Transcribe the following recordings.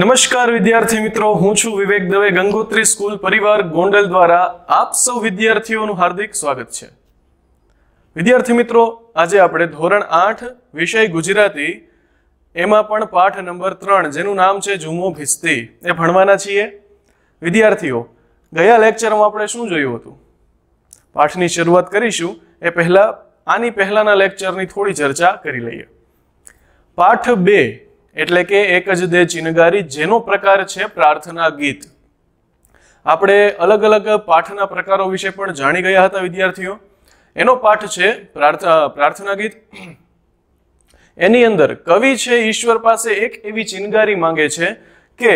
નમસ્કાર વિદ્યાર્થી મિત્રો હું છું વિવેક દવે ગંગોત્રી સ્કૂલ પરિવાર ગોંડલ દ્વારા આપ સૌ વિદ્યાર્થીઓનું હાર્દિક સ્વાગત છે વિદ્યાર્થી મિત્રો આજે આપણે ધોરણ આઠ વિષય ગુજરાતી એમાં પણ પાઠ નંબર ત્રણ જેનું નામ છે જુમો ભિસ્તી એ ભણવાના છીએ વિદ્યાર્થીઓ ગયા લેક્ચરમાં આપણે શું જોયું હતું પાઠની શરૂઆત કરીશું એ પહેલા આની પહેલાના લેક્ચરની થોડી ચર્ચા કરી લઈએ પાઠ બે એટલે કે એક જ દે ચિનગારી જેનો પ્રકાર છે પ્રાર્થના ગીત આપણે અલગ અલગ પાઠના પ્રકારો વિશે પણ જાણી ગયા હતા વિદ્યાર્થીઓ એનો પાઠ છે પ્રાર્થના ગીત એની અંદર કવિ છે ઈશ્વર પાસે એક એવી ચિનગારી માંગે છે કે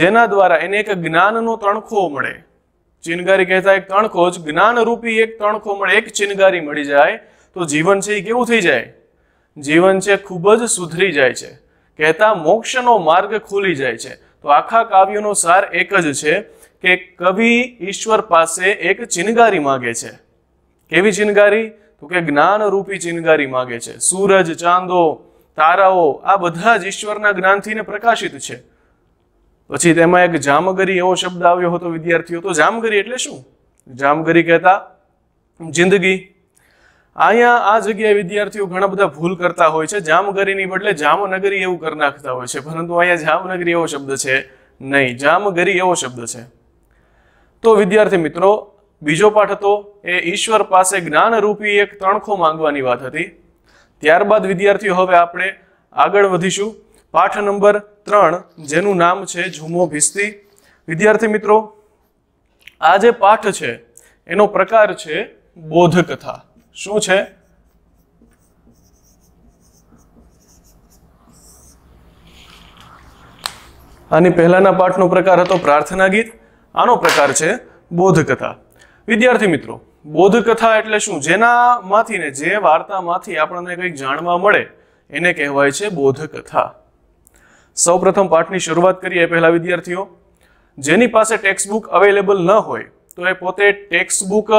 જેના દ્વારા એને એક જ્ઞાનનો તણખો મળે ચિનગારી કહેતા એક તણખો જ જ્ઞાનરૂપી એક તણખો મળે એક ચિનગારી મળી જાય તો જીવન છે એ કેવું થઈ જાય જીવન છે ખૂબ જ સુધરી જાય છે કહેતા મોક્ષનો માર્ગ ખુલી જાય છે તો આખા કાવ્યનો સાર એક જ છે કે કવિ ઈશ્વર પાસે એક ચિનગારી માગે છે કેવી ચિનગારી તો કે જ્ઞાન રૂપી ચિનગારી માગે છે સૂરજ ચાંદો તારાઓ આ બધા જ ઈશ્વરના જ્ઞાનથી પ્રકાશિત છે પછી તેમાં એક જામગરી એવો શબ્દ આવ્યો હતો વિદ્યાર્થીઓ તો જામગરી એટલે શું જામગરી કહેતા જિંદગી અહીંયા આ જગ્યાએ વિદ્યાર્થીઓ ઘણા બધા ભૂલ કરતા હોય છે જામગરીની બદલે જામનગરી એવું કરી નાખતા હોય છે પરંતુ અહીંયા જામનગરી એવો શબ્દ છે નહીં જામગરી એવો શબ્દ છે તો વિદ્યાર્થી મિત્રો બીજો પાઠ હતો એ ઈશ્વર પાસે જ્ઞાનરૂપી એક તણખો માંગવાની વાત હતી ત્યારબાદ વિદ્યાર્થીઓ હવે આપણે આગળ વધીશું પાઠ નંબર ત્રણ જેનું નામ છે ઝુમો ભિસ્તી વિદ્યાર્થી મિત્રો આ જે પાઠ છે એનો પ્રકાર છે બોધકથા શું છે આની પહેલાના પાઠનો પ્રકાર હતો પ્રાર્થના ગીત આનો પ્રકાર છે બોધકથા વિદ્યાર્થી મિત્રો બોધકથા એટલે શું જેનામાંથી ને જે વાર્તામાંથી આપણને કંઈક જાણવા મળે એને કહેવાય છે બોધકથા સૌપ્રથમ પાઠની શરૂઆત કરીએ એ પહેલા વિદ્યાર્થીઓ જેની પાસે ટેક્સ્ટ બુક અવેલેબલ ન હોય તો એ પોતે ટેક્સ્ટ બુક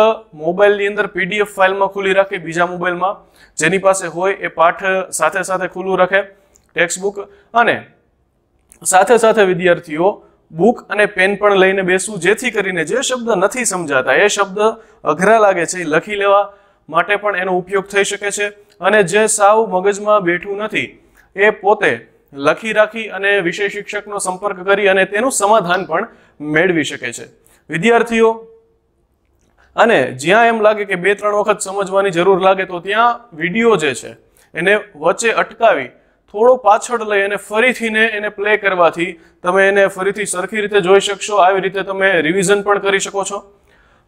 મોબાઈલની અંદર પીડીએફ ફાઇલમાં ખુલ્લી રાખે બીજા મોબાઈલમાં જેની પાસે હોય એ પાઠ સાથે સાથે ખુલ્લું રાખે ટેક્સ્ટ બુક અને સાથે સાથે વિદ્યાર્થીઓ બુક અને પેન પણ લઈને બેસવું જેથી કરીને જે શબ્દ નથી સમજાતા એ શબ્દ અઘરા લાગે છે લખી લેવા માટે પણ એનો ઉપયોગ થઈ શકે છે અને જે સાવ મગજમાં બેઠું નથી એ પોતે લખી રાખી અને વિષય શિક્ષકનો સંપર્ક કરી અને તેનું સમાધાન પણ મેળવી શકે છે વિદ્યાર્થીઓ અને જ્યાં એમ લાગે કે બે ત્રણ વખત સમજવાની જરૂર લાગે તો ત્યાં વિડીયો જે છે એને વચ્ચે અટકાવી થોડો પાછળ લઈ અને ફરીથીને એને પ્લે કરવાથી તમે એને ફરીથી સરખી રીતે જોઈ શકશો આવી રીતે તમે રિવિઝન પણ કરી શકો છો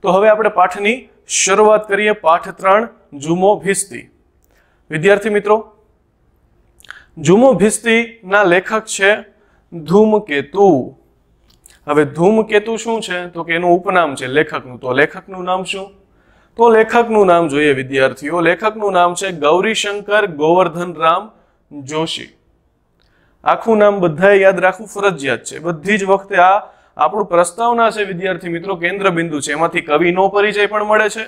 તો હવે આપણે પાઠની શરૂઆત કરીએ પાઠ ત્રણ જુમો ભિસ્તી વિદ્યાર્થી મિત્રો જુમો ભિસ્તીના લેખક છે ધૂમકેતુ હવે ધૂમકેતુ શું છે તો કે એનું ઉપનામ છે લેખકનું તો લેખકનું નામ શું તો લેખકનું નામ જોઈએ વિદ્યાર્થીઓ લેખકનું નામ છે ગૌરીશંકર ગોવર્ધન રામ જોશી આખું નામ બધાએ યાદ રાખવું ફરજિયાત છે બધી જ વખતે આ આપણું પ્રસ્તાવના છે વિદ્યાર્થી મિત્રો કેન્દ્ર બિંદુ છે એમાંથી કવિનો પરિચય પણ મળે છે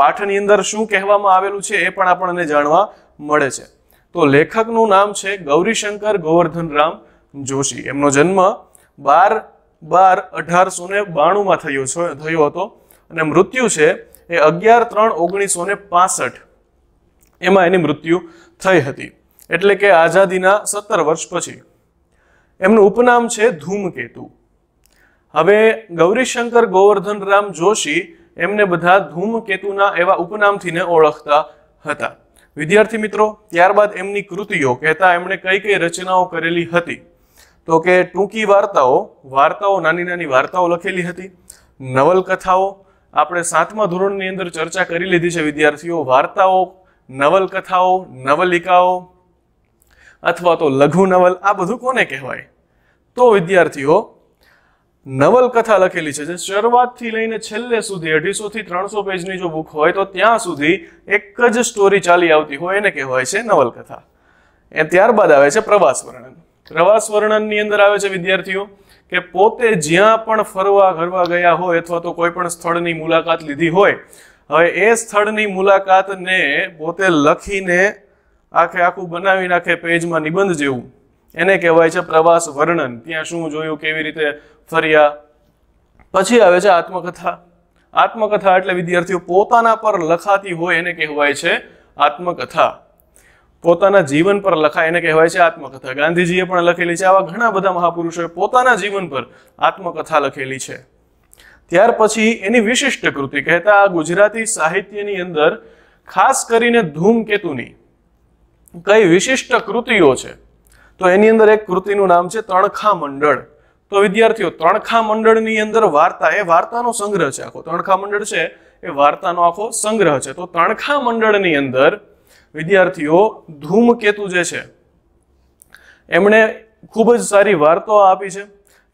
પાઠની અંદર શું કહેવામાં આવેલું છે એ પણ આપણને જાણવા મળે છે તો લેખકનું નામ છે ગૌરીશંકર ગોવર્ધન રામ જોશી એમનો જન્મ બાર બાર અઢારસો ને બાણુંમાં થયો થયો હતો અને મૃત્યુ છે એ અગિયાર ત્રણ ઓગણીસો ને પાસઠ એમાં એની મૃત્યુ થઈ હતી એટલે કે આઝાદીના સત્તર વર્ષ પછી એમનું ઉપનામ છે ધૂમકેતુ હવે ગૌરીશંકર ગોવર્ધન રામ જોશી એમને બધા ધૂમકેતુના એવા ઉપનામથીને ઓળખતા હતા વિદ્યાર્થી મિત્રો ત્યારબાદ એમની કૃતિઓ કહેતા એમણે કઈ કઈ રચનાઓ કરેલી હતી તો કે ટૂંકી વાર્તાઓ વાર્તાઓ નાની નાની વાર્તાઓ લખેલી હતી નવલકથાઓ આપણે સાતમા ધોરણની અંદર ચર્ચા કરી લીધી છે વિદ્યાર્થીઓ વાર્તાઓ નવલકથાઓ નવલિકાઓ અથવા તો લઘુ નવલ આ બધું કોને કહેવાય તો વિદ્યાર્થીઓ નવલકથા લખેલી છે જે શરૂઆતથી લઈને છેલ્લે સુધી અઢીસોથી ત્રણસો પેજની જો બુક હોય તો ત્યાં સુધી એક જ સ્ટોરી ચાલી આવતી હોય એને કહેવાય છે નવલકથા એ ત્યારબાદ આવે છે પ્રવાસ વર્ણન પ્રવાસ વર્ણનની અંદર આવે છે વિદ્યાર્થીઓ કે પોતે જ્યાં પણ ફરવા ઘરવા ગયા હોય અથવા તો કોઈ પણ સ્થળની મુલાકાત લીધી હોય હવે એ સ્થળની મુલાકાતને પોતે લખીને આખે આખું બનાવી નાખે પેજમાં નિબંધ જેવું એને કહેવાય છે પ્રવાસ વર્ણન ત્યાં શું જોયું કેવી રીતે ફર્યા પછી આવે છે આત્મકથા આત્મકથા એટલે વિદ્યાર્થીઓ પોતાના પર લખાતી હોય એને કહેવાય છે આત્મકથા પોતાના જીવન પર લખાય એને કહેવાય છે આત્મકથા ગાંધીજીએ પણ લખેલી છે આવા ઘણા બધા મહાપુરુષોએ પોતાના જીવન પર આત્મકથા લખેલી છે ત્યાર પછી એની વિશિષ્ટ કૃતિ કહેતા આ ગુજરાતી સાહિત્યની અંદર ખાસ કરીને ધૂમકેતુની કઈ વિશિષ્ટ કૃતિઓ છે તો એની અંદર એક કૃતિનું નામ છે તણખા મંડળ તો વિદ્યાર્થીઓ તણખા મંડળની અંદર વાર્તા એ વાર્તાનો સંગ્રહ છે આખો તણખા મંડળ છે એ વાર્તાનો આખો સંગ્રહ છે તો તણખા મંડળની અંદર વિદ્યાર્થીઓ ધૂમકેતુ જે છે એમણે ખૂબ જ સારી વાર્તાઓ આપી છે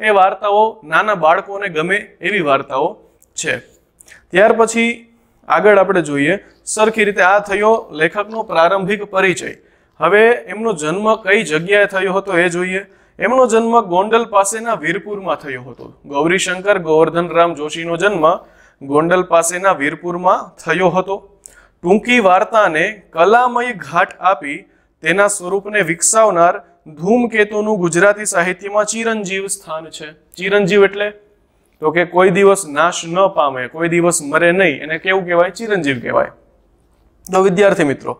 એ વાર્તાઓ નાના બાળકોને ગમે એવી વાર્તાઓ છે ત્યાર પછી આગળ આપણે જોઈએ સરખી રીતે આ થયો લેખકનો પ્રારંભિક પરિચય હવે એમનો જન્મ કઈ જગ્યાએ થયો હતો એ જોઈએ એમનો જન્મ ગોંડલ પાસેના વીરપુરમાં થયો હતો ગૌરીશંકર ગોવર્ધન રામ જોશીનો જન્મ ગોંડલ પાસેના વીરપુરમાં થયો હતો ટૂંકી વાર્તાને કલામય ઘાટ આપી તેના સ્વરૂપને વિકસાવનાર ધૂમકેતુનું ગુજરાતી સાહિત્યમાં ચિરંજીવ સ્થાન છે ચિરંજીવ એટલે તો કે કોઈ દિવસ નાશ ન પામે કોઈ દિવસ મરે નહીં એને કેવું કહેવાય ચિરંજીવ કહેવાય તો વિદ્યાર્થી મિત્રો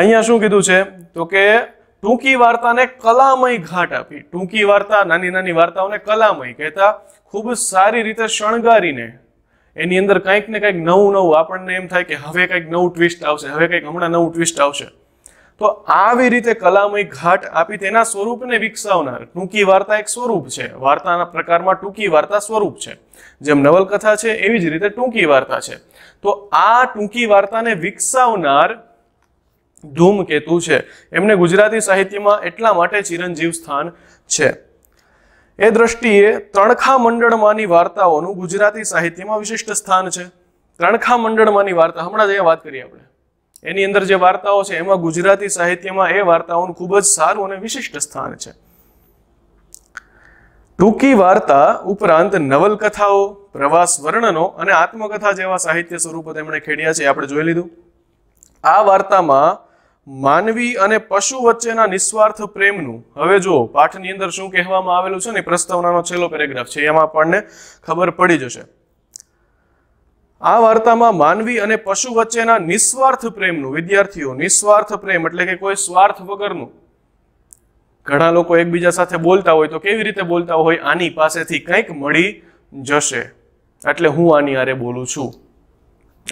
અહીંયા શું કીધું છે તો કે ટૂંકી વાર્તાને કલામય ઘાટ આપી ટૂંકી વાર્તા નાની નાની વાર્તાઓને કલામય કહેતા ખૂબ સારી રીતે શણગારીને એની અંદર કંઈક ને કંઈક નવું નવું આપણને એમ થાય કે હવે કંઈક નવું ટ્વિસ્ટ આવશે હવે કંઈક હમણાં નવું ટ્વિસ્ટ આવશે તો આવી રીતે કલામય ઘાટ આપી તેના સ્વરૂપને વિકસાવનાર ટૂંકી વાર્તા એક સ્વરૂપ છે વાર્તાના પ્રકારમાં ટૂંકી વાર્તા સ્વરૂપ છે જેમ નવલકથા છે એવી જ રીતે ટૂંકી વાર્તા છે તો આ ટૂંકી વાર્તાને વિકસાવનાર ધૂમકેતુ છે એમને ગુજરાતી સાહિત્યમાં એટલા માટે ચિરંજીવ સ્થાન છે એ દ્રષ્ટિએ ત્રણખા મંડળમાંની વાર્તાઓનું ગુજરાતી સાહિત્યમાં વિશિષ્ટ સ્થાન છે ત્રણખા મંડળમાંની વાર્તા હમણાં જ એ વાત કરી આપણે એની અંદર જે વાર્તાઓ છે એમાં ગુજરાતી સાહિત્યમાં એ વાર્તાઓનું ખૂબ જ સારું અને વિશિષ્ટ સ્થાન છે ટૂંકી વાર્તા ઉપરાંત નવલકથાઓ પ્રવાસ વર્ણનો અને આત્મકથા જેવા સાહિત્ય સ્વરૂપો તેમણે ખેડ્યા છે આપણે જોઈ લીધું આ વાર્તામાં માનવી અને પશુ વચ્ચેના નિસ્વાર્થ પ્રેમનું હવે જુઓ પાઠની અંદર શું કહેવામાં આવેલું છે ને પ્રસ્તાવનાનો છેલ્લો પેરેગ્રાફ છે એમાં આપણને ખબર પડી જશે આ વાર્તામાં માનવી અને પશુ વચ્ચેના નિસ્વાર્થ પ્રેમનું વિદ્યાર્થીઓ નિસ્વાર્થ પ્રેમ એટલે કે કોઈ સ્વાર્થ વગરનું ઘણા લોકો એકબીજા સાથે બોલતા હોય તો કેવી રીતે બોલતા હોય આની પાસેથી કંઈક મળી જશે એટલે હું આની આરે બોલું છું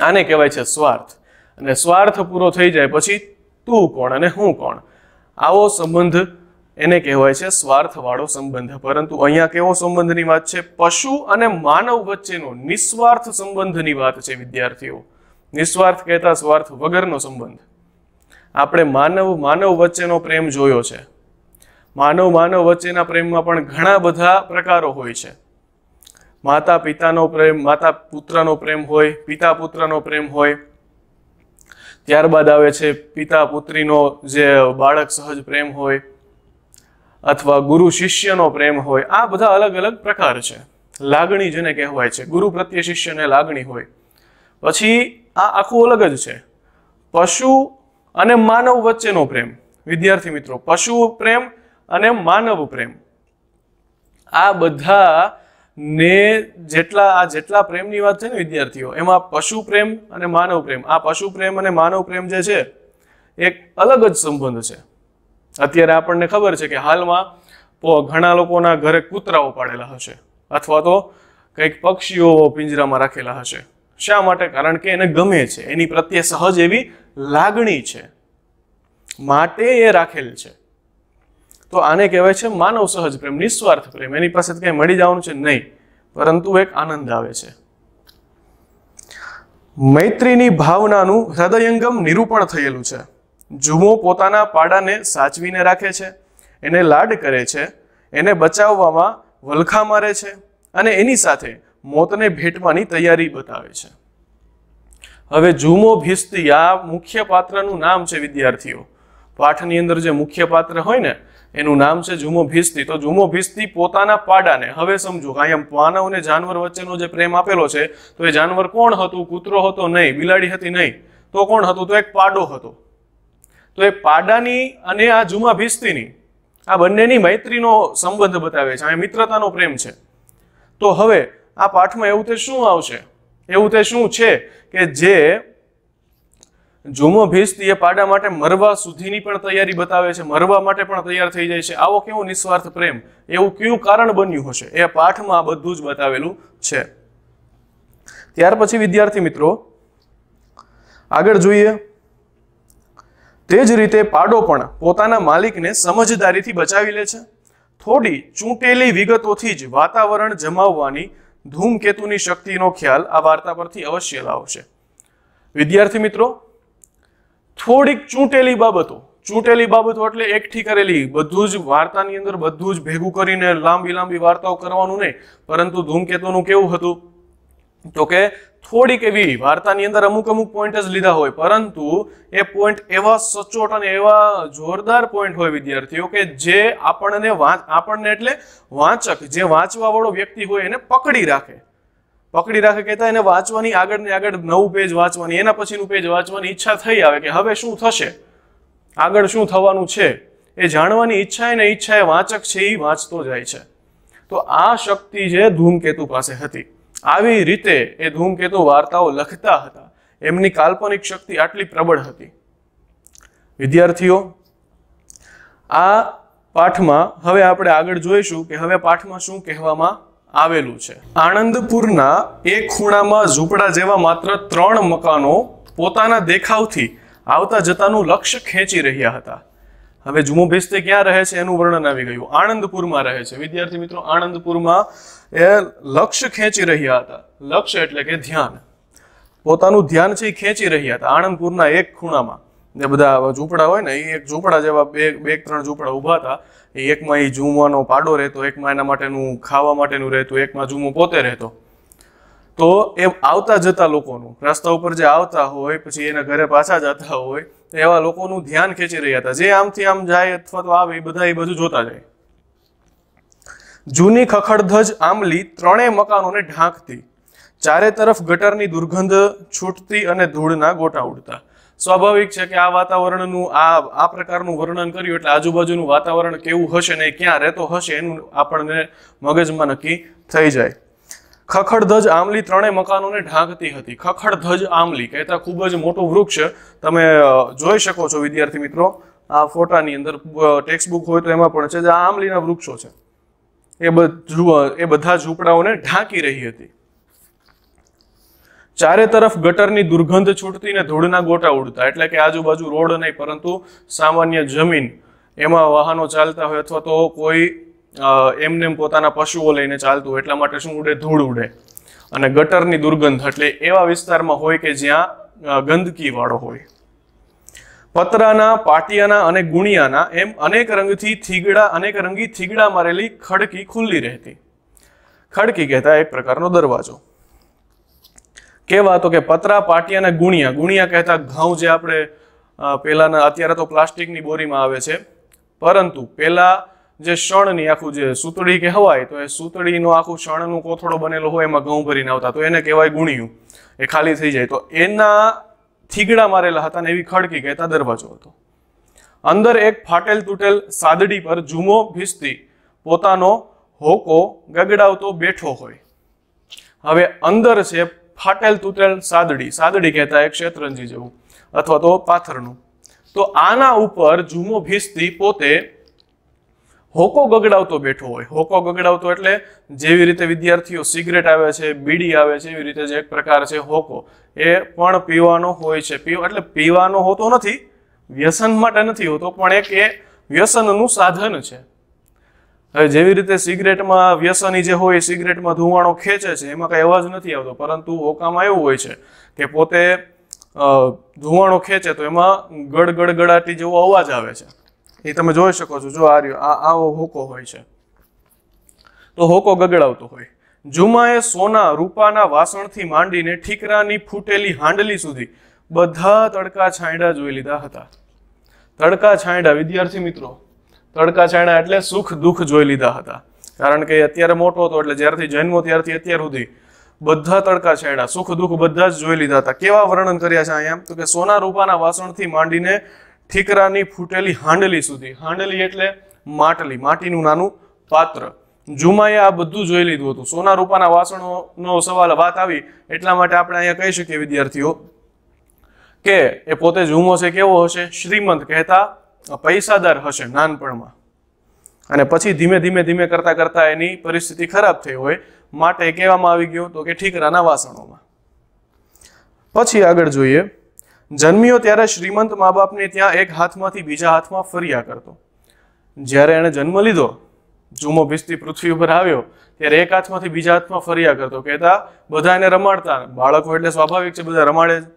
આને કહેવાય છે સ્વાર્થ અને સ્વાર્થ પૂરો થઈ જાય પછી તું કોણ અને હું કોણ આવો સંબંધ એને કહેવાય છે સ્વાર્થવાળો સંબંધ પરંતુ અહીંયા કેવો સંબંધની વાત છે પશુ અને માનવ વચ્ચેનો નિસ્વાર્થ સંબંધની વાત છે વિદ્યાર્થીઓ નિસ્વાર્થ કહેતા સ્વાર્થ વગરનો સંબંધ આપણે માનવ માનવ વચ્ચેનો પ્રેમ જોયો છે માનવ માનવ વચ્ચેના પ્રેમમાં પણ ઘણા બધા પ્રકારો હોય છે માતા પિતાનો પ્રેમ માતા પુત્રનો પ્રેમ હોય પિતા પુત્રનો પ્રેમ હોય ત્યારબાદ આવે છે પિતા પુત્રીનો જે બાળક સહજ પ્રેમ હોય અથવા ગુરુ શિષ્યનો પ્રેમ હોય આ બધા અલગ અલગ પ્રકાર છે લાગણી જેને કહેવાય છે ગુરુ પ્રત્યે શિષ્યને લાગણી હોય પછી આ આખું અલગ જ છે પશુ અને માનવ વચ્ચેનો પ્રેમ વિદ્યાર્થી મિત્રો પશુ પ્રેમ અને માનવ પ્રેમ આ બધા ને જેટલા આ જેટલા પ્રેમની વાત છે ને વિદ્યાર્થીઓ એમાં પશુ પ્રેમ અને માનવ પ્રેમ આ પશુ પ્રેમ અને માનવ પ્રેમ જે છે એક અલગ જ સંબંધ છે અત્યારે આપણને ખબર છે કે હાલમાં ઘણા લોકોના ઘરે કૂતરાઓ પાડેલા હશે અથવા તો કંઈક પક્ષીઓ પિંજરામાં રાખેલા હશે શા માટે કારણ કે એને ગમે છે એની પ્રત્યે સહજ એવી લાગણી છે માટે એ રાખેલ છે તો આને કહેવાય છે માનવ સહજ પ્રેમ નિસ્વાર્થ પ્રેમ એની પાસે કંઈ મળી જવાનું છે નહીં પરંતુ એક આનંદ આવે છે મૈત્રીની ભાવનાનું હૃદયંગમ નિરૂપણ થયેલું છે જુમો પોતાના પાડાને સાચવીને રાખે છે એને લાડ કરે છે એને બચાવવામાં વલખા મારે છે અને એની સાથે મોતને ભેટવાની તૈયારી બતાવે છે હવે જુમો ભિસ્તી આ મુખ્ય પાત્રનું નામ છે વિદ્યાર્થીઓ પાઠની અંદર જે મુખ્ય પાત્ર હોય ને એનું નામ છે જુમો ભીસ્તી તો જુમો ભીસ્તી પોતાના પાડાને હવે સમજો કાયમ માનવ અને જાનવર વચ્ચેનો જે પ્રેમ આપેલો છે તો એ જાનવર કોણ હતું કૂતરો હતો નહીં બિલાડી હતી નહીં તો કોણ હતું તો એક પાડો હતો તો એ પાડાની અને આ જુમા ભીસ્તીની આ બંનેની મૈત્રીનો સંબંધ બતાવે છે આ મિત્રતાનો પ્રેમ છે તો હવે આ પાઠમાં એવું તે શું આવશે એવું તે શું છે કે જે જોમો ભેજતી એ પાડા માટે મરવા સુધીની પણ તૈયારી બતાવે છે મરવા માટે પણ તૈયાર થઈ જાય છે આવો કેવો નિસ્વાર્થ પ્રેમ એવું કયું કારણ બન્યું હશે એ પાઠમાં આ બધું જ બતાવેલું છે ત્યાર પછી વિદ્યાર્થી મિત્રો આગળ જોઈએ તે જ રીતે પાડો પણ પોતાના માલિકને સમજદારીથી બચાવી લે છે થોડી ચૂંટેલી વિગતોથી જ વાતાવરણ જમાવવાની ધૂમકેતુની શક્તિનો ખ્યાલ આ વાર્તા પરથી અવશ્ય લાવશે વિદ્યાર્થી મિત્રો થોડીક ચૂંટેલી બાબતો ચૂંટેલી બાબતો એટલે એકઠી કરેલી બધું જ વાર્તાની અંદર બધું જ ભેગું કરીને લાંબી લાંબી વાર્તાઓ કરવાનું નહીં પરંતુ ધૂમકેતુનું કેવું હતું તો કે થોડીક એવી વાર્તાની અંદર અમુક અમુક પોઈન્ટ જ લીધા હોય પરંતુ એ પોઈન્ટ એવા સચોટ અને એવા જોરદાર પોઈન્ટ હોય વિદ્યાર્થીઓ કે જે આપણને આપણને એટલે વાંચક જે વાંચવા વાળો વ્યક્તિ હોય એને પકડી રાખે પકડી રાખે કહેતા એને વાંચવાની આગળ ને આગળ નવું પેજ વાંચવાની એના પછીનું પેજ વાંચવાની ઈચ્છા થઈ આવે કે હવે શું થશે આગળ શું થવાનું છે એ જાણવાની ઈચ્છા એને ઈચ્છા એ વાંચક છે એ વાંચતો જાય છે તો આ શક્તિ જે ધૂમકેતુ પાસે હતી આવી રીતે એ ધૂમકેતુ વાર્તાઓ લખતા હતા એમની કાલ્પનિક શક્તિ આટલી પ્રબળ હતી વિદ્યાર્થીઓ આ પાઠમાં હવે આપણે આગળ જોઈશું કે હવે પાઠમાં શું કહેવામાં આવેલું છે આણંદપુરના એક ખૂણામાં ઝૂંપડા જેવા માત્ર ત્રણ મકાનો પોતાના દેખાવથી આવતા જતાનું લક્ષ્ય ખેંચી રહ્યા હતા હવે જુમો ભેસ્તે ક્યાં રહે છે એનું વર્ણન આવી ગયું આણંદપુરમાં રહે છે વિદ્યાર્થી મિત્રો આણંદપુરમાં એ લક્ષ્ય ખેંચી રહ્યા હતા લક્ષ્ય એટલે કે ધ્યાન પોતાનું ધ્યાન છે એ ખેંચી રહ્યા હતા આણંદપુરના એક ખૂણામાં જે બધા ઝૂંપડા હોય ને એ એક ઝૂંપડા જેવા બે બે ત્રણ ઝૂંપડા ઊભા હતા એ એકમાં એ ઝૂમવાનો પાડો રહેતો એકમાં એના માટેનું ખાવા માટેનું રહેતું એકમાં જુમો પોતે રહેતો તો એ આવતા જતા લોકોનું રસ્તા ઉપર જે આવતા હોય પછી એના ઘરે પાછા જતા હોય એવા લોકોનું ધ્યાન ખેંચી રહ્યા હતા જે આમથી આમ જાય અથવા તો આવે એ બધા એ બધું જોતા જાય જૂની ખખડધજ આંબલી ત્રણેય મકાનોને ઢાંકતી ચારે તરફ ગટરની દુર્ગંધ છૂટતી અને ધૂળના ગોટા ઉડતા સ્વાભાવિક છે કે આ વાતાવરણનું આ આ પ્રકારનું વર્ણન કર્યું એટલે આજુબાજુનું વાતાવરણ કેવું હશે ને ક્યાં રહેતો હશે એનું આપણને મગજમાં નક્કી થઈ જાય ખખડધજ આમલી ત્રણેય મકાનોને ઢાંકતી હતી ખખડધજ આમલી કહેતા ખૂબ જ મોટું વૃક્ષ તમે જોઈ શકો છો વિદ્યાર્થી મિત્રો આ ફોટાની અંદર ટેક્સ્ટ બુક હોય તો એમાં પણ છે જે આમલીના વૃક્ષો છે એ બધું એ બધા ઝૂંપડાઓને ઢાંકી રહી હતી ચારે તરફ ગટરની દુર્ગંધ છૂટતી ને ધૂળના ગોટા ઉડતા એટલે કે આજુબાજુ રોડ નહીં પરંતુ સામાન્ય જમીન એમાં વાહનો ચાલતા હોય અથવા તો કોઈ એમને પોતાના પશુઓ લઈને ચાલતું હોય એટલા માટે શું ઉડે ધૂળ ઉડે અને ગટરની દુર્ગંધ એટલે એવા વિસ્તારમાં હોય કે જ્યાં ગંદકી વાળો હોય પતરાના પાટિયાના અને ગુણિયાના એમ અનેક રંગથી થીગડા અનેક રંગી થીગડા મારેલી ખડકી ખુલ્લી રહેતી ખડકી કહેતા એક પ્રકારનો દરવાજો કેવા તો કે પતરા પાટિયા અને ગુણિયા ગુણિયા કહેતા ઘઉં જે આપણે પહેલાંના અત્યારે તો પ્લાસ્ટિકની બોરીમાં આવે છે પરંતુ પહેલાં જે શણની આખું જે સૂતળી કહેવાય તો એ સૂતળીનો આખું શણનું કોથળો બનેલો હોય એમાં ઘઉં ભરીને આવતા તો એને કહેવાય ગુણિયું એ ખાલી થઈ જાય તો એના થીગડા મારેલા હતા ને એવી ખડકી કહેતા દરવાજો હતો અંદર એક ફાટેલ તૂટેલ સાદડી પર જુમો ભીસતી પોતાનો હોકો ગગડાવતો બેઠો હોય હવે અંદર છે ફાટેલ તૂટેલ સાદડી સાદડી કહેતા એક શેતરંજી જેવું અથવા તો પાથરનું તો આના ઉપર જુમો ભીસથી પોતે હોકો ગગડાવતો બેઠો હોય હોકો ગગડાવતો એટલે જેવી રીતે વિદ્યાર્થીઓ સિગરેટ આવે છે બીડી આવે છે એવી રીતે જે એક પ્રકાર છે હોકો એ પણ પીવાનો હોય છે પીવા એટલે પીવાનો હોતો નથી વ્યસન માટે નથી હોતો પણ એક એ વ્યસનનું સાધન છે હવે જેવી રીતે સિગરેટમાં વ્યસની જે હોય એ સિગરેટમાં ધુમાડો ખેંચે છે એમાં કાંઈ અવાજ નથી આવતો પરંતુ ઓકામાં એવું હોય છે કે પોતે ધુમાડો ખેંચે તો એમાં ગડગડગડાટી જેવો અવાજ આવે છે એ તમે જોઈ શકો છો જો આ રહ્યો આ આવો હોકો હોય છે તો હોકો ગગડાવતો હોય જુમાએ સોના રૂપાના વાસણથી માંડીને ઠીકરાની ફૂટેલી હાંડલી સુધી બધા તડકા છાંયડા જોઈ લીધા હતા તડકા છાંયડા વિદ્યાર્થી મિત્રો તડકા છાંયણા એટલે સુખ દુઃખ જોઈ લીધા હતા કારણ કે અત્યારે મોટો હતો એટલે જ્યારથી જન્મો ત્યારથી અત્યાર સુધી બધા તડકા છાંયણા સુખ દુઃખ બધા જ જોઈ લીધા હતા કેવા વર્ણન કર્યા છે અહીંયા તો કે સોના રૂપાના વાસણથી માંડીને ઠીકરાની ફૂટેલી હાંડલી સુધી હાંડલી એટલે માટલી માટીનું નાનું પાત્ર જુમાએ આ બધું જોઈ લીધું હતું સોના રૂપાના વાસણોનો સવાલ વાત આવી એટલા માટે આપણે અહીંયા કહી શકીએ વિદ્યાર્થીઓ કે એ પોતે જુમો છે કેવો હશે શ્રીમંત કહેતા પૈસાદાર હશે નાનપણમાં અને પછી ધીમે ધીમે ધીમે કરતાં કરતાં એની પરિસ્થિતિ ખરાબ થઈ હોય માટે કહેવામાં આવી ગયું તો કે ઠીકરાના વાસણોમાં પછી આગળ જોઈએ જન્મ્યો ત્યારે શ્રીમંત મા બાપને ત્યાં એક હાથમાંથી બીજા હાથમાં ફર્યા કરતો જ્યારે એણે જન્મ લીધો જુમો ભીસતી પૃથ્વી ઉપર આવ્યો ત્યારે એક હાથમાંથી બીજા હાથમાં ફર્યા કરતો કહેતા બધા એને રમાડતા બાળકો એટલે સ્વાભાવિક છે બધા રમાડે છે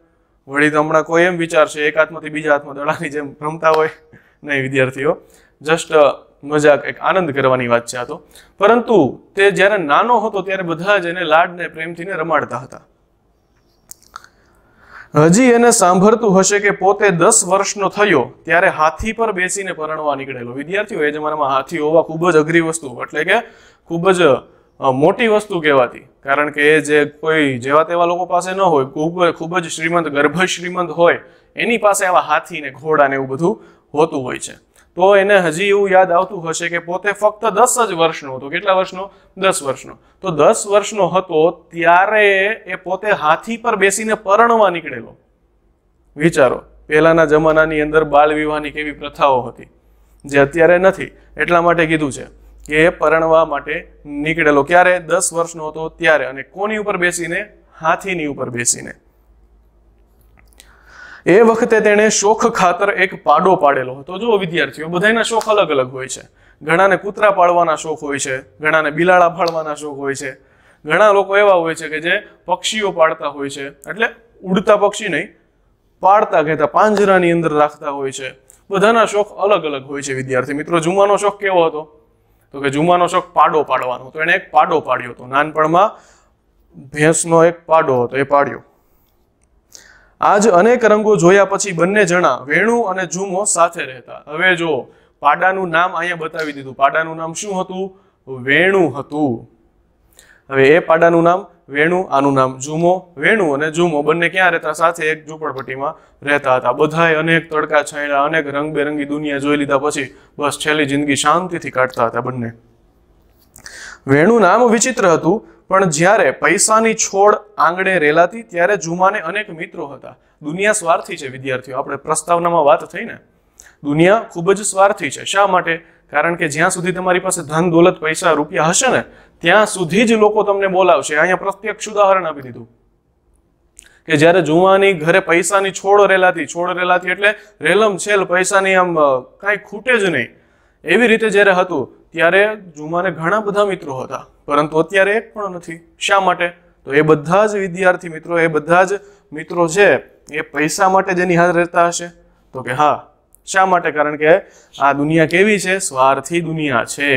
વળી તો હમણાં કોઈ એમ વિચાર છે એક હાથમાંથી બીજા હાથમાં દડાની જેમ રમતા હોય નહીં વિદ્યાર્થીઓ જસ્ટ મજાક એક આનંદ કરવાની વાત છે આ તો પરંતુ તે જ્યારે નાનો હતો ત્યારે બધા જ એને લાડને પ્રેમથીને રમાડતા હતા હજી એને સાંભળતું હશે કે પોતે દસ વર્ષનો થયો ત્યારે હાથી પર બેસીને પરણવા નીકળેલો વિદ્યાર્થીઓ એ જમાનામાં હાથી હોવા ખૂબ જ અઘરી વસ્તુ એટલે કે ખૂબ જ મોટી વસ્તુ કહેવાતી કારણ કે એ જે કોઈ જેવા તેવા લોકો પાસે ન હોય ખૂબ ખૂબ જ શ્રીમંત ગર્ભ શ્રીમંત હોય એની પાસે આવા હાથી ને ઘોડા ને એવું બધું હોતું હોય છે તો એને હજી એવું યાદ આવતું હશે કે પોતે ફક્ત દસ જ વર્ષનો હતો કેટલા વર્ષનો દસ વર્ષનો તો દસ વર્ષનો હતો ત્યારે એ પોતે હાથી પર બેસીને પરણવા નીકળેલો વિચારો પહેલાના જમાનાની અંદર બાળ વિવાહની કેવી પ્રથાઓ હતી જે અત્યારે નથી એટલા માટે કીધું છે કે પરણવા માટે નીકળેલો ક્યારે દસ વર્ષનો હતો ત્યારે અને કોની ઉપર બેસીને હાથીની ઉપર બેસીને એ વખતે તેણે શોખ ખાતર એક પાડો પાડેલો હતો જો વિદ્યાર્થીઓ બધાના શોખ અલગ અલગ હોય છે ઘણાને કૂતરા પાળવાના શોખ હોય છે ઘણાને બિલાડા પાળવાના શોખ હોય છે ઘણા લોકો એવા હોય છે કે જે પક્ષીઓ પાળતા હોય છે એટલે ઉડતા પક્ષી નહીં પાળતા કહેતા પાંજરાની અંદર રાખતા હોય છે બધાના શોખ અલગ અલગ હોય છે વિદ્યાર્થી મિત્રો જુમાનો શોખ કેવો હતો તો કે જુમાનો શોખ પાડો પાડવાનો તો એણે એક પાડો પાડ્યો હતો નાનપણમાં ભેંસનો એક પાડો હતો એ પાડ્યો આજ અનેક રંગો જોયા પછી બંને જણા વેણુ અને જુમો સાથે રહેતા હવે જો પાડાનું નામ અહીંયા બતાવી દીધું પાડાનું નામ શું હતું વેણુ હતું હવે એ પાડાનું નામ વેણુ આનું નામ જુમો વેણુ અને જુમો બંને ક્યાં રહેતા સાથે એક ઝૂંપડપટ્ટીમાં રહેતા હતા બધાએ અનેક તડકા છાંયડા અનેક રંગબેરંગી દુનિયા જોઈ લીધા પછી બસ છેલ્લી જિંદગી શાંતિથી કાઢતા હતા બંને વેણુ નામ વિચિત્ર હતું પણ જ્યારે પૈસાની છોડ આંગણે રેલાતી ત્યારે જુમાને અનેક મિત્રો હતા દુનિયા સ્વાર્થી છે વિદ્યાર્થીઓ આપણે પ્રસ્તાવનામાં વાત થઈને દુનિયા ખૂબ જ સ્વાર્થી છે શા માટે કારણ કે જ્યાં સુધી તમારી પાસે ધન દોલત પૈસા રૂપિયા હશે ને ત્યાં સુધી જ લોકો તમને બોલાવશે અહીંયા પ્રત્યક્ષ ઉદાહરણ આપી દીધું કે જ્યારે જુવાની ઘરે પૈસાની છોડ રેલાતી છોડ રેલાતી એટલે રેલમ છેલ પૈસાની આમ કાંઈ ખૂટે જ નહીં એવી રીતે જ્યારે હતું ત્યારે જુમાને ઘણા બધા મિત્રો હતા પરંતુ અત્યારે એક પણ નથી શા માટે તો એ બધા જ વિદ્યાર્થી મિત્રો એ બધા જ મિત્રો છે એ પૈસા માટે જેની હાથ રહેતા હશે તો કે હા શા માટે કારણ કે આ દુનિયા કેવી છે સ્વાર્થી દુનિયા છે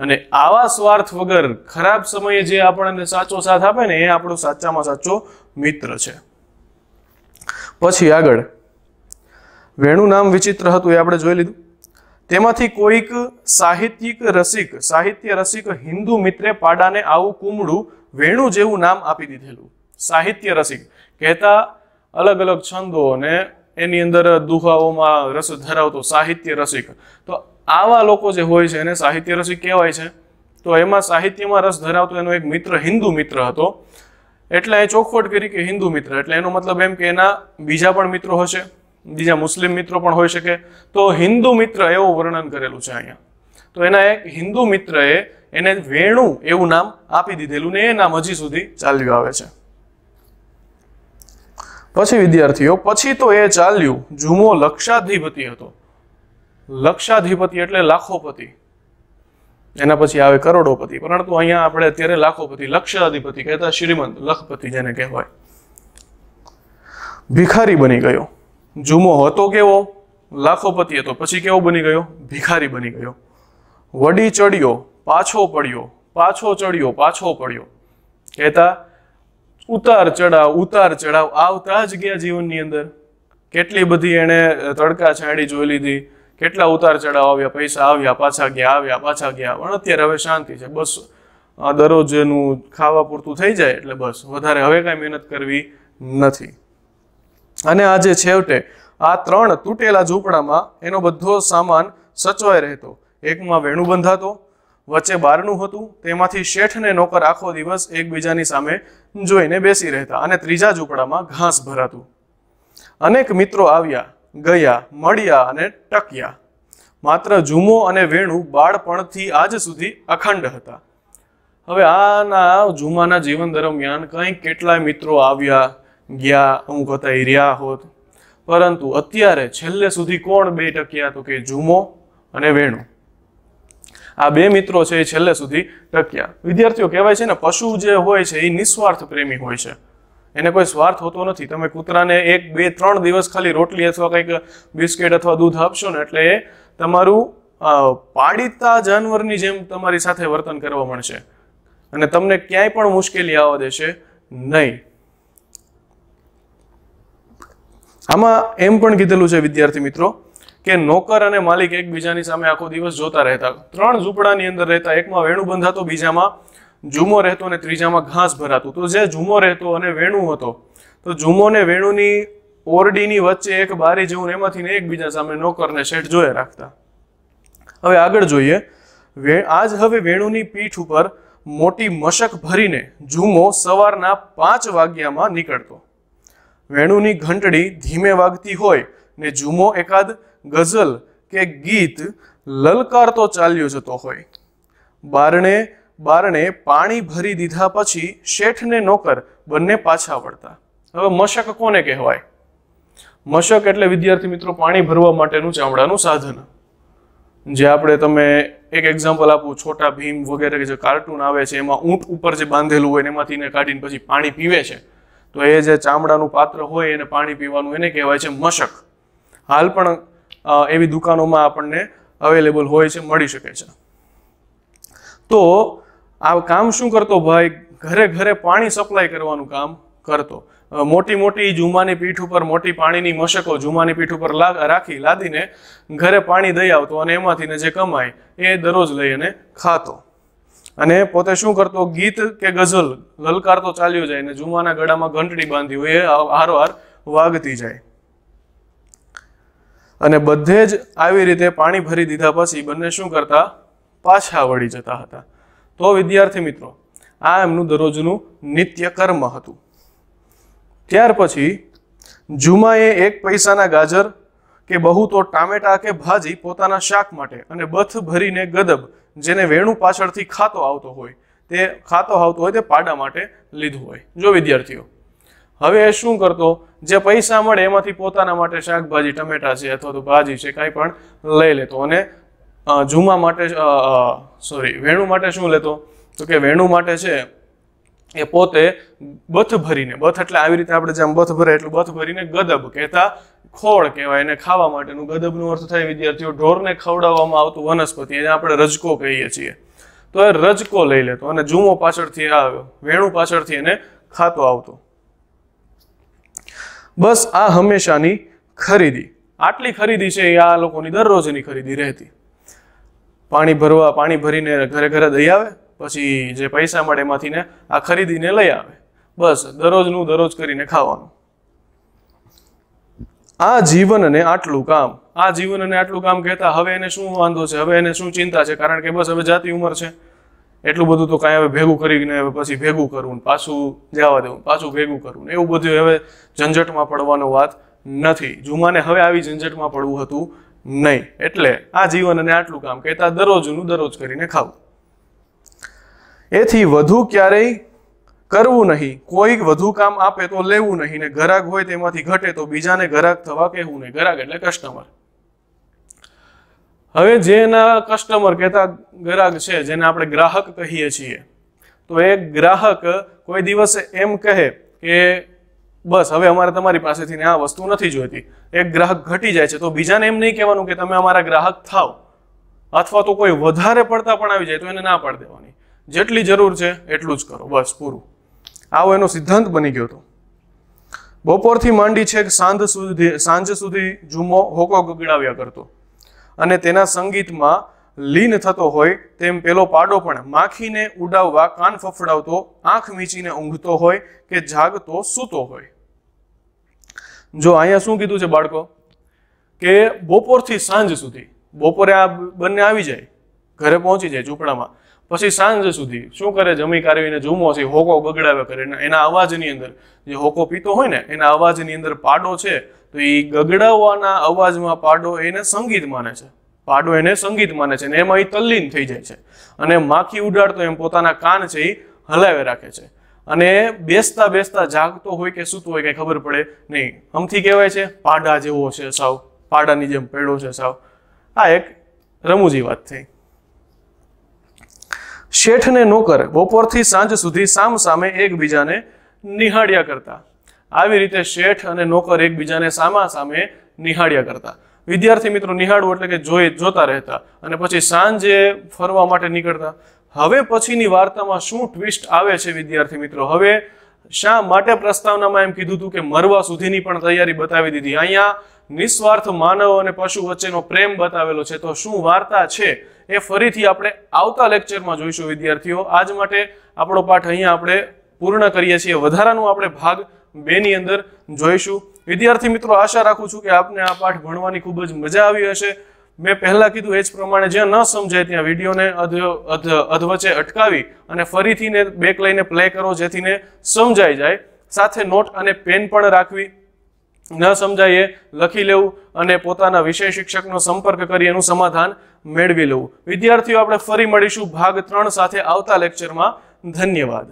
અને આવા સ્વાર્થ વગર ખરાબ સમયે જે આપણને સાચો સાથ આપે ને એ આપણો સાચામાં સાચો મિત્ર છે પછી આગળ વેણુ નામ વિચિત્ર હતું એ આપણે જોઈ લીધું તેમાંથી કોઈક સાહિત્યિક રસિક સાહિત્ય રસિક હિન્દુ મિત્રે પાડાને આવું કુમડું વેણુ જેવું નામ આપી દીધેલું સાહિત્ય રસિક કહેતા અલગ અલગ છંદો અને એની અંદર દુહાઓમાં રસ ધરાવતો સાહિત્ય રસિક તો આવા લોકો જે હોય છે એને સાહિત્ય રસિક કહેવાય છે તો એમાં સાહિત્યમાં રસ ધરાવતો એનો એક મિત્ર હિન્દુ મિત્ર હતો એટલે એ ચોખવટ કરી કે હિન્દુ મિત્ર એટલે એનો મતલબ એમ કે એના બીજા પણ મિત્રો હશે બીજા મુસ્લિમ મિત્રો પણ હોઈ શકે તો હિન્દુ મિત્ર એવું વર્ણન કરેલું છે અહીંયા તો એના એક હિન્દુ મિત્રએ એને વેણુ એવું નામ આપી દીધેલું ને એ નામ હજી સુધી ચાલ્યું આવે છે પછી વિદ્યાર્થીઓ પછી તો એ ચાલ્યું જુમો લક્ષાધિપતિ હતો લક્ષાધિપતિ એટલે લાખોપતિ એના પછી આવે કરોડોપતિ પરંતુ અહીંયા આપણે અત્યારે લાખોપતિ લક્ષાધિપતિ કહેતા શ્રીમંત લખપતિ જેને કહેવાય ભિખારી બની ગયો જુમો હતો કેવો લાખોપતિ હતો પછી કેવો બની ગયો ભિખારી બની ગયો વડી ચડ્યો પાછો પડ્યો પાછો ચડ્યો પાછો પડ્યો કહેતા ઉતાર ચડાવ ઉતાર ચડાવ આવતા જ ગયા જીવનની અંદર કેટલી બધી એણે તડકા છાંડી જોઈ લીધી કેટલા ઉતાર ચઢાવ આવ્યા પૈસા આવ્યા પાછા ગયા આવ્યા પાછા ગયા પણ અત્યારે હવે શાંતિ છે બસ દરરોજ એનું ખાવા પૂરતું થઈ જાય એટલે બસ વધારે હવે કાંઈ મહેનત કરવી નથી અને આજે છેવટે આ ત્રણ તૂટેલા ઝૂંપડામાં એનો બધો સામાન સચવાઈ રહેતો એકમાં વેણું બંધાતો વચ્ચે બારણું હતું તેમાંથી શેઠને નોકર આખો દિવસ એકબીજાની સામે જોઈને બેસી રહેતા અને ત્રીજા ઝૂંપડામાં ઘાસ ભરાતું અનેક મિત્રો આવ્યા ગયા મળ્યા અને ટક્યા માત્ર ઝુમો અને વેણુ બાળપણથી આજ સુધી અખંડ હતા હવે આના ઝુમાના જીવન દરમિયાન કંઈક કેટલાય મિત્રો આવ્યા ગયા અમુક હતા એ રહ્યા હોત પરંતુ અત્યારે છેલ્લે સુધી કોણ બે ટક્યા તો કે ઝુમો અને વેણુ આ બે મિત્રો છે એ છેલ્લે સુધી ટક્યા વિદ્યાર્થીઓ કહેવાય છે ને પશુ જે હોય છે એ નિસ્વાર્થ પ્રેમી હોય છે એને કોઈ સ્વાર્થ હોતો નથી તમે કૂતરાને એક બે ત્રણ દિવસ ખાલી રોટલી અથવા કંઈક બિસ્કિટ અથવા દૂધ આપશો ને એટલે એ તમારું પાડીતા જાનવરની જેમ તમારી સાથે વર્તન કરવા મળશે અને તમને ક્યાંય પણ મુશ્કેલી આવવા દેશે નહીં આમાં એમ પણ કીધેલું છે વિદ્યાર્થી મિત્રો કે નોકર અને માલિક એકબીજાની સામે આખો દિવસ જોતા રહેતા ત્રણ ઝૂંપડાની અંદર રહેતા એકમાં વેણું બંધાતો બીજામાં જુમો રહેતો અને ત્રીજામાં ઘાસ ભરાતું તો જે જુમો રહેતો અને વેણું હતો તો જુમો ને વેણુની ઓરડીની વચ્ચે એક બારી જેવું એમાંથી એકબીજા સામે નોકરને શેઠ જોયા રાખતા હવે આગળ જોઈએ આજ હવે વેણુની પીઠ ઉપર મોટી મશક ભરીને જુમો સવારના પાંચ વાગ્યામાં નીકળતો વેણુની ઘંટડી ધીમે વાગતી હોય ને જુમો એકાદ ગઝલ કે ગીત લલકારતો ચાલ્યો જતો હોય બારણે બારણે પાણી ભરી દીધા પછી શેઠ ને નોકર બંને પાછા વળતા હવે મશક કોને કહેવાય મશક એટલે વિદ્યાર્થી મિત્રો પાણી ભરવા માટેનું ચામડાનું સાધન જે આપણે તમે એક એક્ઝામ્પલ આપું છોટા ભીમ વગેરે જે કાર્ટૂન આવે છે એમાં ઊંટ ઉપર જે બાંધેલું હોય એમાંથી એને કાઢીને પછી પાણી પીવે છે તો એ જે ચામડાનું પાત્ર હોય એને પાણી પીવાનું એને કહેવાય છે મશક હાલ પણ એવી દુકાનોમાં આપણને અવેલેબલ હોય છે મળી શકે છે તો આ કામ શું કરતો ભાઈ ઘરે ઘરે પાણી સપ્લાય કરવાનું કામ કરતો મોટી મોટી જુમાની પીઠ ઉપર મોટી પાણીની મશકો જુમાની પીઠ ઉપર રાખી લાદીને ઘરે પાણી દઈ આવતો અને એમાંથી જે કમાય એ દરરોજ લઈ અને ખાતો અને પોતે શું કરતો ગીત કે ગઝલ લલકારતો ચાલ્યો જાય ને જુમાના ગળામાં ઘંટડી બાંધી હોય એ હારવાર વાગતી જાય અને બધે જ આવી રીતે પાણી ભરી દીધા પછી બંને શું કરતા પાછા વળી જતા હતા તો વિદ્યાર્થી મિત્રો આ એમનું દરરોજનું નિત્ય કર્મ હતું ત્યાર પછી જુમાએ એક પૈસાના ગાજર કે બહુ તો ટામેટા કે ભાજી પોતાના શાક માટે અને બથ ભરીને ગદબ જેને વેણું પાછળથી ખાતો આવતો હોય તે ખાતો આવતો હોય તે પાડા માટે લીધું હોય જો વિદ્યાર્થીઓ હવે એ શું કરતો જે પૈસા મળે એમાંથી પોતાના માટે શાકભાજી ટમેટા છે અથવા તો ભાજી છે કાંઈ પણ લઈ લેતો અને જુમા માટે સોરી વેણુ માટે શું લેતો તો કે વેણુ માટે છે એ પોતે બથ ભરીને બથ એટલે આવી રીતે આપણે જેમ બથ ભરે એટલું બથ ભરીને ગદબ કહેતા ખોળ કહેવાય એને ખાવા માટેનું ગદબનું અર્થ થાય વિદ્યાર્થીઓ ઢોરને ખવડાવવામાં આવતું વનસ્પતિ એને આપણે રજકો કહીએ છીએ તો એ રજકો લઈ લેતો અને જુમો પાછળથી આવ્યો વેણુ પાછળથી એને ખાતો આવતો બસ આ હંમેશાની ખરીદી આટલી ખરીદી છે એ આ લોકોની દરરોજની ખરીદી રહેતી પાણી ભરવા પાણી ભરીને ઘરે ઘરે દઈ આવે પછી જે પૈસા મળે એમાંથી ને આ ખરીદીને લઈ આવે બસ દરરોજનું દરરોજ કરીને ખાવાનું આ જીવનને આટલું કામ આ જીવનને આટલું કામ કહેતા હવે એને શું વાંધો છે હવે એને શું ચિંતા છે કારણ કે બસ હવે જાતિ ઉંમર છે એટલું બધું તો કાંઈ હવે ભેગું કરીને હવે પછી ભેગું કરવું પાછું જવા દેવું પાછું ભેગું કરવું એવું બધું હવે ઝંઝટમાં પડવાનો વાત નથી જુમાને હવે આવી ઝંઝટમાં પડવું હતું નહીં એટલે આ જીવન અને આટલું કામ કહેતા દરરોજનું દરરોજ કરીને ખાવું એથી વધુ ક્યારેય કરવું નહીં કોઈ વધુ કામ આપે તો લેવું નહીં ને ઘરાક હોય તેમાંથી ઘટે તો બીજાને ઘરાક થવા કહેવું નહીં ઘરાક એટલે કસ્ટમર હવે જેના કસ્ટમર કહેતા ગ્રાહક છે જેને આપણે ગ્રાહક કહીએ છીએ તો એ ગ્રાહક કોઈ દિવસ એમ કહે કે બસ હવે અમારે તમારી પાસેથી આ વસ્તુ નથી જોઈતી એક ગ્રાહક ઘટી જાય છે તો બીજાને એમ નહીં કહેવાનું કે તમે અમારા ગ્રાહક થાવ અથવા તો કોઈ વધારે પડતા પણ આવી જાય તો એને ના પાડી દેવાની જેટલી જરૂર છે એટલું જ કરો બસ પૂરું આવો એનો સિદ્ધાંત બની ગયો હતો બપોરથી માંડી છેક સાંજ સુધી સાંજ સુધી જુમો હોકો ગગડાવ્યા કરતો અને તેના સંગીતમાં લીન થતો હોય તેમ પેલો પાડો પણ માખીને ઉડાવવા કાન ફફડાવતો આંખ મીચીને ઊંઘતો હોય કે જાગતો સૂતો હોય જો અહીંયા શું કીધું છે બાળકો કે બપોરથી સાંજ સુધી બપોરે આ બંને આવી જાય ઘરે પહોંચી જાય ઝૂંપડામાં પછી સાંજ સુધી શું કરે જમી કારવીને જુમો છે હોકો ગગડાવે કરે એના અવાજની અંદર જે હોકો પીતો હોય ને એના અવાજની અંદર પાડો છે તો એ ગગડાવવાના અવાજમાં પાડો એને સંગીત માને છે પાડો એને સંગીત માને છે ને એમાં એ તલ્લીન થઈ જાય છે અને માખી ઉડાડતો એમ પોતાના કાન છે એ હલાવે રાખે છે અને બેસતા બેસતા જાગતો હોય કે સૂતો હોય કંઈ ખબર પડે નહીં હમથી કહેવાય છે પાડા જેવો છે સાવ પાડાની જેમ પેડો છે સાવ આ એક રમૂજી વાત થઈ શેઠને ને નોકર બપોરથી સાંજ સુધી સામ સામે એકબીજાને નિહાળ્યા કરતા આવી રીતે શેઠ અને નોકર એકબીજાને સામા સામે નિહાળ્યા કરતા વિદ્યાર્થી મિત્રો નિહાળવું એટલે કે જોઈ જોતા રહેતા અને પછી સાંજે ફરવા માટે નીકળતા હવે પછીની વાર્તામાં શું ટ્વિસ્ટ આવે છે વિદ્યાર્થી મિત્રો હવે શા માટે પ્રસ્તાવનામાં એમ કીધું હતું કે મરવા સુધીની પણ તૈયારી બતાવી દીધી અહીંયા નિસ્વાર્થ માનવ અને પશુ વચ્ચેનો પ્રેમ બતાવેલો છે તો શું વાર્તા છે એ ફરીથી આપણે આવતા લેક્ચરમાં જોઈશું વિદ્યાર્થીઓ આજ માટે આપણો પાઠ અહીંયા આપણે પૂર્ણ કરીએ છીએ વધારાનો આપણે ભાગ બેની અંદર જોઈશું વિદ્યાર્થી મિત્રો આશા રાખું છું કે આપને આ પાઠ ભણવાની ખૂબ જ મજા આવી હશે મેં પહેલાં કીધું એ જ પ્રમાણે જ્યાં ન સમજાય ત્યાં વિડીયોને અધવચ્ચે અટકાવી અને ફરીથીને બેક લઈને પ્લે કરો જેથીને સમજાઈ જાય સાથે નોટ અને પેન પણ રાખવી ન સમજાય લખી લેવું અને પોતાના વિષય શિક્ષકનો સંપર્ક કરી એનું સમાધાન મેળવી લેવું વિદ્યાર્થીઓ આપણે ફરી મળીશું ભાગ ત્રણ સાથે આવતા લેક્ચરમાં ધન્યવાદ